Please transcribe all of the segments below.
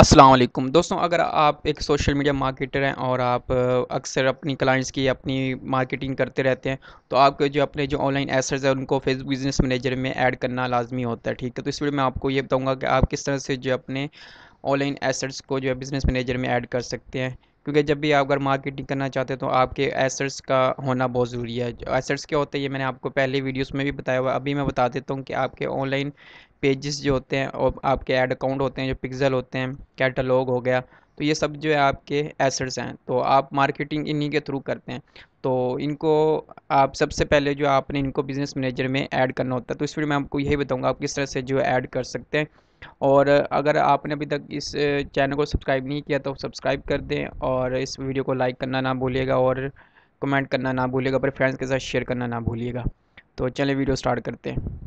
असलम दोस्तों अगर आप एक सोशल मीडिया मार्केटर हैं और आप अक्सर अपनी क्लाइंट्स की अपनी मार्केटिंग करते रहते हैं तो आपके जो अपने जो ऑनलाइन एसेट्स हैं उनको फेसबुक बिज़नेस मैनेजर में ऐड करना लाजमी होता है ठीक है तो इस वीडियो में आपको ये बताऊंगा कि आप किस तरह से जो अपने ऑनलाइन एसेट्स को जो है बिज़नेस मैनेजर में ऐड कर सकते हैं क्योंकि जब भी आप अगर मार्केटिंग करना चाहते हैं तो आपके एसेट्स का होना बहुत ज़रूरी है एसेट्स क्या होते हैं ये मैंने आपको पहले वीडियोस में भी बताया हुआ अभी मैं बता देता हूँ कि आपके ऑनलाइन पेजेस जो होते हैं और आपके ऐड अकाउंट होते हैं जो पिक्सल होते हैं कैटलॉग हो गया तो ये सब जो है आपके एसेट्स हैं तो आप मार्केटिंग इन्हीं के थ्रू करते हैं तो इनको आप सबसे पहले जो आपने इनको बिज़नेस मैनेजर में ऐड करना होता है तो इस वीडियो में आपको यही बताऊँगा आप किस तरह से जो ऐड कर सकते हैं और अगर आपने अभी तक इस चैनल को सब्सक्राइब नहीं किया तो सब्सक्राइब कर दें और इस वीडियो को लाइक करना ना भूलिएगा और कमेंट करना ना भूलिएगा अपने फ्रेंड्स के साथ शेयर करना ना भूलिएगा तो चलें वीडियो स्टार्ट करते हैं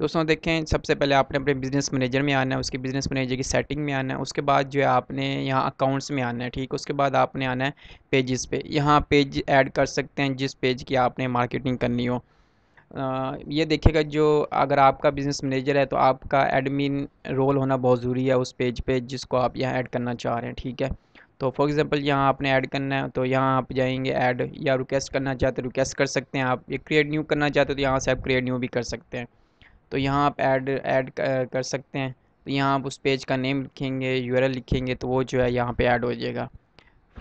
दोस्तों देखें सबसे पहले आपने अपने बिज़नेस मैनेजर में आना है उसके बिज़नेस मैनेजर की सेटिंग में आना है उसके बाद जो है आपने यहाँ अकाउंट्स में आना है ठीक उसके बाद आपने आना है पेजेस पे यहाँ पेज ऐड कर सकते हैं जिस पेज की आपने मार्केटिंग करनी हो ये देखिएगा जो अगर आपका बिज़नेस मैनेजर है तो आपका एडमिन रोल होना बहुत ज़रूरी है उस पेज पे जिसको आप यहाँ ऐड करना चाह रहे हैं ठीक है तो फॉर एग्जांपल यहाँ आपने ऐड करना है तो यहाँ आप जाएंगे ऐड या रिक्वेस्ट करना चाहते हैं रिक्वेस्ट कर सकते हैं आप ये क्रिएट न्यू करना चाहते हो तो यहाँ से आप क्रिएट न्यू भी कर सकते हैं तो यहाँ आप ऐड ऐड कर सकते हैं तो यहाँ आप उस पेज का नेम लिखेंगे यू लिखेंगे तो वो जो है यहाँ पर ऐड हो जाएगा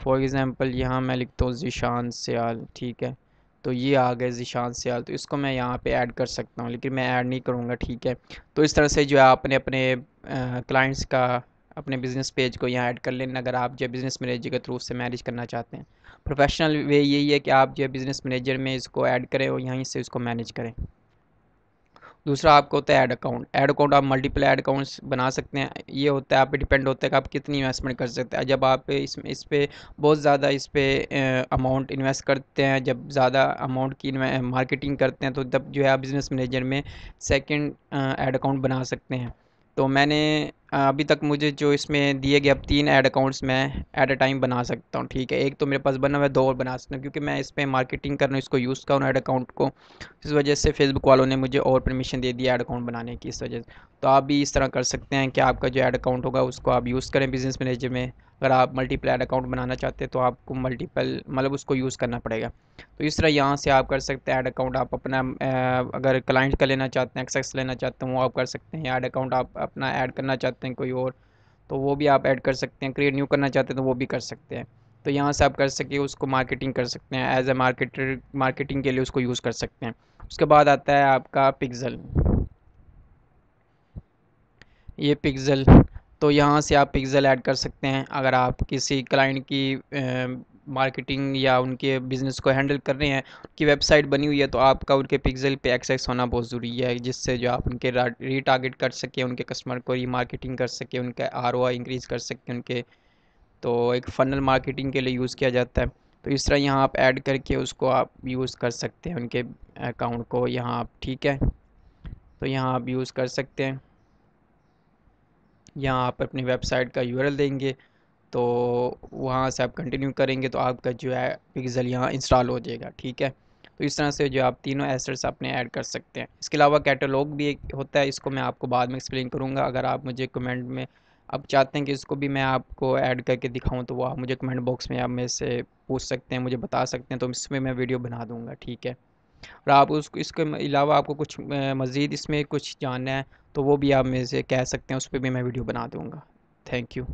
फॉर एग्ज़ाम्पल यहाँ मैं लिखता हूँ जीशान सयाल ठीक है तो ये आ गए ज़ीशान सियाल तो इसको मैं यहाँ पे ऐड कर सकता हूँ लेकिन मैं ऐड नहीं करूँगा ठीक है तो इस तरह से जो है आपने अपने क्लाइंट्स का अपने बिज़नेस पेज को यहाँ ऐड कर लेना अगर आप जो बिज़नेस मैनेजर के थ्रू से मैनेज करना चाहते हैं प्रोफेशनल वे यही है कि आप जो बिज़नेस मैनेजर में इसको ऐड करें और यहीं से इसको मैनेज करें दूसरा आपका होता है एड अकाउंट एड अकाउंट आप मल्टीपल एड अकाउंट्स बना सकते हैं ये होता है आप पे डिपेंड होता है कि आप कितनी इन्वेस्टमेंट कर सकते हैं जब आप इस इस पर बहुत ज़्यादा इस पर अमाउंट इन्वेस्ट करते हैं जब ज़्यादा अमाउंट की मार्केटिंग करते हैं तो तब जो है आप बिज़नेस मैनेजर में सेकेंड एड अकाउंट बना सकते हैं तो मैंने अभी तक मुझे जो इसमें दिए गए अब तीन ऐड अकाउंट्स मैं ऐट अ टाइम बना सकता हूँ ठीक है एक तो मेरे पास बना हुआ है दो और बना सकता हूँ क्योंकि मैं इस पर मार्केटिंग कर रहा हूँ इसको यूज़ कर रहा हूँ ऐड अकाउंट को इस वजह से फेसबुक वालों ने मुझे और परमिशन दे दिया ऐड अकाउंट बनाने की इस वजह से तो आप भी इस तरह कर सकते हैं कि आपका जो ऐड अकाउंट होगा उसको आप यूज़ करें बिज़नेस मैनेजर में अगर आप मल्टीप्लायर अकाउंट बनाना चाहते हैं तो आपको मल्टीपल मतलब उसको यूज़ करना पड़ेगा तो इस तरह यहाँ से आप कर सकते हैं ऐड अकाउंट आप अपना अगर क्लाइंट का लेना चाहते हैं एक्सेस लेना चाहते हैं वो आप कर सकते हैं ऐड अकाउंट आप अपना ऐड करना चाहते हैं कोई और तो वो भी आप ऐड कर सकते हैं क्रिएट न्यू करना चाहते हैं तो वो भी कर सकते हैं तो यहाँ से आप कर सके उसको मार्केटिंग कर सकते हैं एज ए मार्केटर मार्केटिंग के लिए उसको यूज़ कर सकते हैं उसके बाद आता है आपका पिक्ज़ल ये पिक्ज़ल तो यहाँ से आप पिक्सल ऐड कर सकते हैं अगर आप किसी क्लाइंट की मार्केटिंग या उनके बिज़नेस को हैंडल कर रहे हैं उनकी वेबसाइट बनी हुई है तो आपका उनके पिक्सल पे एक्सेस होना बहुत ज़रूरी है जिससे जो आप उनके रीटारगेट कर सकें उनके कस्टमर को रीमार्केटिंग कर सकें उनका आर ओ इंक्रीज़ कर सकें उनके तो एक फ़नल मार्केटिंग के लिए यूज़ किया जाता है तो इस तरह यहाँ आप ऐड करके उसको आप यूज़ कर सकते हैं उनके अकाउंट को यहाँ आप ठीक है तो यहाँ आप यूज़ कर सकते हैं यहाँ आप अपनी वेबसाइट का यूआरएल देंगे तो वहाँ से आप कंटिन्यू करेंगे तो आपका जो है पिक्ज़ल यहाँ इंस्टॉल हो जाएगा ठीक है तो इस तरह से जो आप तीनों एसेट्स अपने ऐड कर सकते हैं इसके अलावा कैटलॉग भी एक होता है इसको मैं आपको बाद में एक्सप्लेन करूँगा अगर आप मुझे कमेंट में आप चाहते हैं कि इसको भी मैं आपको ऐड करके दिखाऊं तो वो आप मुझे कमेंट बॉक्स में आप मेरे से पूछ सकते हैं मुझे बता सकते हैं तो इसमें मैं वीडियो बना दूंगा ठीक है और आप उसको इसके अलावा आपको कुछ मज़ीद इसमें कुछ जानना है तो वो भी आप मेरे से कह सकते हैं उस पर भी मैं वीडियो बना दूँगा थैंक यू